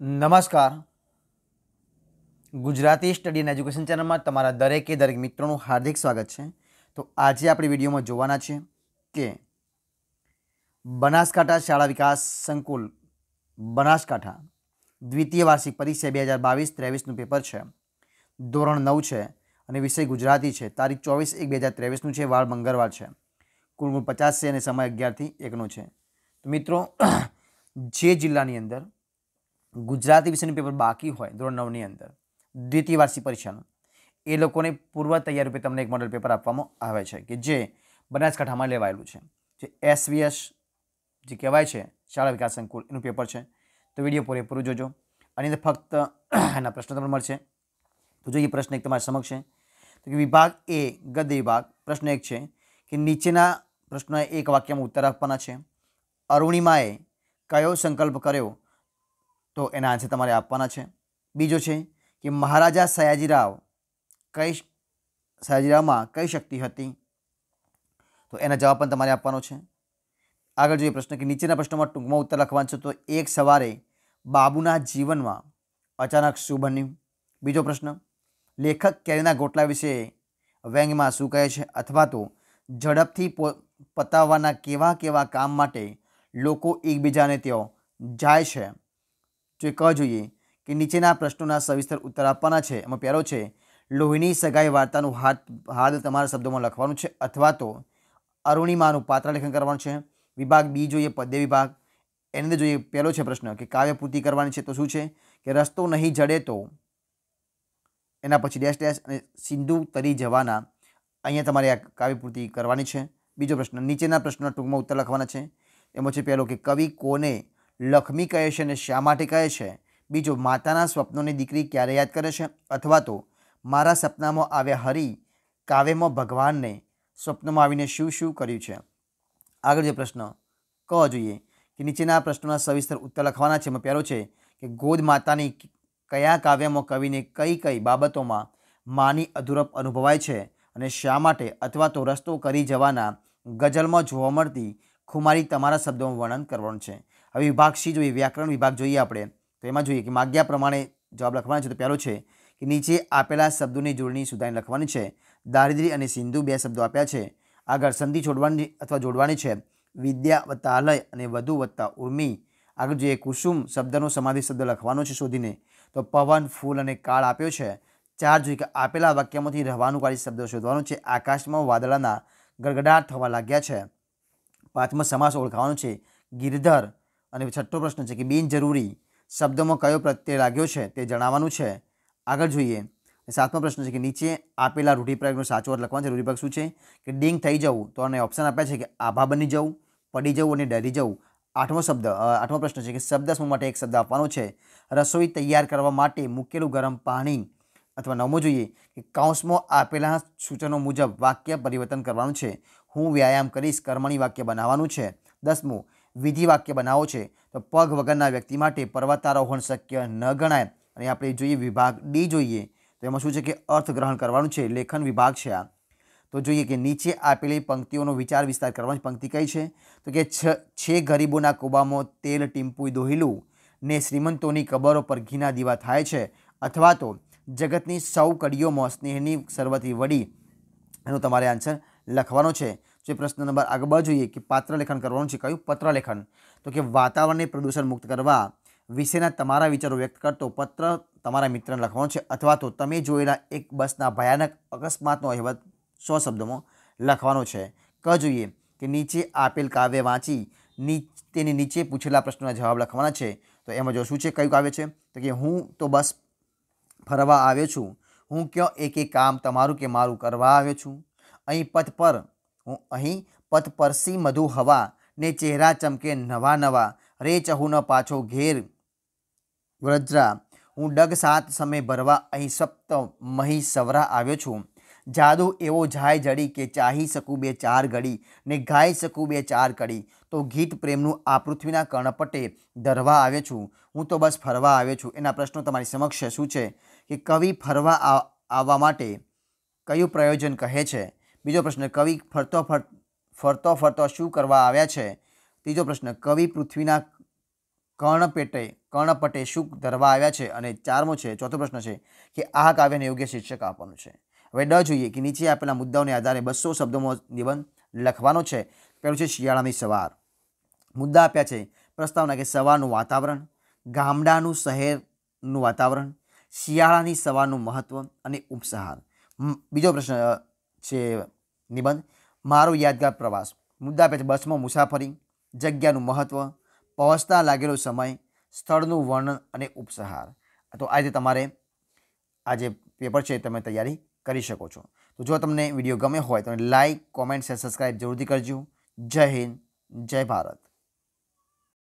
નમસ્કાર Gujarati study and education ચેનલમાં તમારા દરેકે દરેક મિત્રોનું હાર્દિક સ્વાગત છે તો આજે આપણી વિડીયોમાં જોવાના છે કે બનાસકાંઠા શાળા વિકાસ સંકુલ બનાસકાંઠા દ્વિતીય વાર્ષિક પરીક્ષા બે હજાર બાવીસ ત્રેવીસનું પેપર છે ધોરણ નવ છે અને વિષય ગુજરાતી છે તારીખ ચોવીસ એક બે હજાર ત્રેવીસનું છે વાળ મંગળવાર છે કુલ ગુણ પચાસ છે અને સમય અગિયારથી એકનો છે તો મિત્રો જે જિલ્લાની અંદર ગુજરાતી વિષયનું પેપર બાકી હોય ધોરણ નવની અંદર દ્વિતીય વાર્ષિક પરીક્ષાનું એ લોકોને પૂર્વ તૈયાર રૂપે તમને એક મોડલ પેપર આપવામાં આવે છે કે જે બનાસકાંઠામાં લેવાયેલું છે જે એસવીએસ જે કહેવાય છે શાળા વિકાસ સંકુલ એનું પેપર છે તો વિડીયો પૂરેપૂરું જોજો અને અંદર ફક્ત એના પ્રશ્ન તમને મળશે તો જોઈએ પ્રશ્ન એક તમારી સમક્ષ છે તો કે વિભાગ એ ગદ્ય વિભાગ પ્રશ્ન એક છે કે નીચેના પ્રશ્નો એક વાક્યમાં ઉત્તર આપવાના છે અરુણિમાએ કયો સંકલ્પ કર્યો તો એના આન્સર તમારે આપવાના છે બીજો છે કે મહારાજા સયાજીરાવ કઈ સયાજીરાવમાં કઈ શક્તિ હતી તો એના જવાબ પણ તમારે આપવાનો છે આગળ જોઈએ પ્રશ્ન કે નીચેના પ્રશ્નોમાં ટૂંકમાં ઉત્તર લખવાનું છે તો એક સવારે બાબુના જીવનમાં અચાનક શું બન્યું બીજો પ્રશ્ન લેખક કેરીના ગોટલા વિશે વ્યંગમાં શું કહે છે અથવા તો ઝડપથી પતાવવાના કેવા કેવા કામ માટે લોકો એકબીજાને તેઓ જાય છે જે કહો જોઈએ કે નીચેના પ્રશ્નોના સવિસ્તર ઉત્તર આપવાના છે એમાં પહેલો છે લોહીની સગાઈ વાર્તાનું હાથ હાલ તમારા શબ્દોમાં લખવાનું છે અથવા તો અરુણિમાનું પાત્ર લેખન કરવાનું છે વિભાગ બી જોઈએ પદ્ય વિભાગ એની અંદર જોઈએ પહેલો છે પ્રશ્ન કે કાવ્યપૂર્તિ કરવાની છે તો શું છે કે રસ્તો નહીં જડે તો એના પછી ડેશ ડેશ અને સિંધુ તરી જવાના અહીંયા તમારે આ કાવ્યપૂર્તિ કરવાની છે બીજો પ્રશ્ન નીચેના પ્રશ્નના ટૂંકમાં ઉત્તર લખવાના છે એમાં છે પહેલો કે કવિ કોને લક્ષ્મી કહે છે અને શા માટે કહે છે બીજો માતાના સ્વપ્નોની દીકરી ક્યારે યાદ કરે છે અથવા તો મારા સપનામાં આવ્યા હરી કાવ્યમાં ભગવાનને સ્વપ્નમાં આવીને શું શું કર્યું છે આગળ જે પ્રશ્ન કહો જોઈએ કે નીચેના પ્રશ્નોના સવિસ્તર ઉત્તર લખવાના છે એમાં પહેલો છે કે ગોદ માતાની કયા કાવ્યમાં કવિને કઈ કઈ બાબતોમાં માની અધૂરપ અનુભવાય છે અને શા માટે અથવા તો રસ્તો કરી જવાના ગઝલમાં જોવા મળતી ખુમારી તમારા શબ્દોમાં વર્ણન કરવાનું છે હવે વિભાગ સી જોઈએ વ્યાકરણ વિભાગ જોઈએ આપણે તો એમાં જોઈએ કે માગ્યા પ્રમાણે જવાબ લખવાના છે તો પહેલો છે કે નીચે આપેલા શબ્દોની જોડણી સુધારીને લખવાની છે દારિદ્ર્ય અને સિંધુ બે શબ્દો આપ્યા છે આગળ સંધિ છોડવાની અથવા જોડવાની છે વિદ્યા વત્તા આલય અને વધુ વત્તા ઉર્મિ આગળ જોઈએ કુસુમ શબ્દનો સમાધિ શબ્દ લખવાનો છે શોધીને તો પવન ફૂલ અને કાળ આપ્યો છે ચાર જોઈએ કે આપેલા વાક્યમાંથી રહેવાનુકારી શબ્દ શોધવાનો છે આકાશમાં વાદળાના ગડગડાટ થવા લાગ્યા છે પાંચમો સમાસ ઓળખાવાનો છે ગિરધર અને છઠ્ઠો પ્રશ્ન છે કે બિનજરૂરી શબ્દમાં કયો પ્રત્યય લાગ્યો છે તે જણાવવાનું છે આગળ જોઈએ સાતમો પ્રશ્ન છે કે નીચે આપેલા રૂઢિપ્રયોગનો સાચો અર્થ લખવાનો છે રૂઢિપ્રયોગ શું છે કે ડીંગ થઈ જવું તો અને ઓપ્શન આપ્યા છે કે આભા બની જવું પડી જવું અને ડરી જવું આઠમો શબ્દ આઠમો પ્રશ્ન છે કે શબ્દ શું માટે એક શબ્દ આપવાનો છે રસોઈ તૈયાર કરવા માટે મૂકેલું ગરમ પાણી અથવા નવમો જોઈએ કે કાઉન્સમાં આપેલા સૂચનો મુજબ વાક્ય પરિવર્તન કરવાનું છે હું વ્યાયામ કરીશ કર્મણી વાક્ય બનાવવાનું છે દસમું વિધિ વાક્ય બનાવો છે તો પગ વગરના વ્યક્તિ માટે પર્વતારોહણ શક્ય ન ગણાય અને આપણે જોઈએ વિભાગ ડી જોઈએ તો એમાં શું છે કે અર્થગ્રહણ કરવાનું છે લેખન વિભાગ છે આ તો જોઈએ કે નીચે આપેલી પંક્તિઓનો વિચાર વિસ્તાર કરવાની પંક્તિ કઈ છે તો કે છે ગરીબોના કોબામાં તેલ ટીમ્પુઈ દોહિલું ને શ્રીમંતોની કબરો પર ઘીના દીવા થાય છે અથવા તો જગતની સૌ કડીઓમાં સ્નેહની સર્વથી વડી એનો તમારે આન્સર લખવાનો છે જે પ્રશ્ન નંબર આગળ જોઈએ કે પાત્ર લેખન કરવાનું છે કયું પત્ર લેખન તો કે વાતાવરણને પ્રદૂષણ મુક્ત કરવા વિશેના તમારા વિચારો વ્યક્ત કરતો પત્ર તમારા મિત્રને લખવાનો છે અથવા તો તમે જોયેલા એક બસના ભયાનક અકસ્માતનો અહેવાલ સો શબ્દોમાં લખવાનો છે ક જોઈએ કે નીચે આપેલ કાવ્ય વાંચી નીચ તેની નીચે પૂછેલા પ્રશ્નોના જવાબ લખવાના છે તો એમાં જો શું છે કયું કાવ્ય છે તો કે હું તો બસ ફરવા આવ્યો છું હું ક્યાં એક એક કામ તમારું કે મારું કરવા આવ્યો છું અહીં પથ પર હું અહીં પથપરસી મધુ હવા ને ચહેરા ચમકે નવા નવા રે ચહુનો પાછો ઘેર વ્રજરા હું ડગ સાત સમય ભરવા અહીં સપ્ત મહી સવરા આવ્યો છું જાદુ એવો જાય જડી કે ચાહી શકું બે ચાર ઘડી ને ગાઈ શકું બે ચાર કડી તો ગીત પ્રેમનું આ પૃથ્વીના કર્ણપટે ધરવા આવ્યો છું હું તો બસ ફરવા આવ્યો છું એના પ્રશ્નો તમારી સમક્ષ શું છે કે કવિ ફરવા આવવા માટે કયું પ્રયોજન કહે છે બીજો પ્રશ્ન કવિ ફરતો ફરતો ફરતો શું કરવા આવ્યા છે ત્રીજો પ્રશ્ન કવિ પૃથ્વીના કર્ણપેટે કર્ણપટે શું ધરવા આવ્યા છે અને ચારમો છે ચોથો પ્રશ્ન છે કે આ કાવ્યને યોગ્ય શીર્ષક આપવાનું છે હવે ડ જોઈએ કે નીચે આપેલા મુદ્દાઓને આધારે બસો શબ્દોમાં નિબંધ લખવાનો છે પહેલું છે શિયાળાની સવાર મુદ્દા આપ્યા છે પ્રસ્તાવના કે સવારનું વાતાવરણ ગામડાનું શહેરનું વાતાવરણ શિયાળાની સવારનું મહત્ત્વ અને ઉપસહાર બીજો પ્રશ્ન છે નિબંધ મારો યાદગાર પ્રવાસ મુદ્દા પેજ બસમાં મુસાફરી જગ્યાનું મહત્ત્વ પહોંચતા લાગેલો સમય સ્થળનું વર્ણન અને ઉપસહાર તો આજે તમારે આ જે પેપર છે તમે તૈયારી કરી શકો છો તો જો તમને વિડીયો ગમે હોય તો લાઇક કોમેન્ટ શેર સબસ્ક્રાઈબ જરૂરથી કરજો જય હિન્દ જય ભારત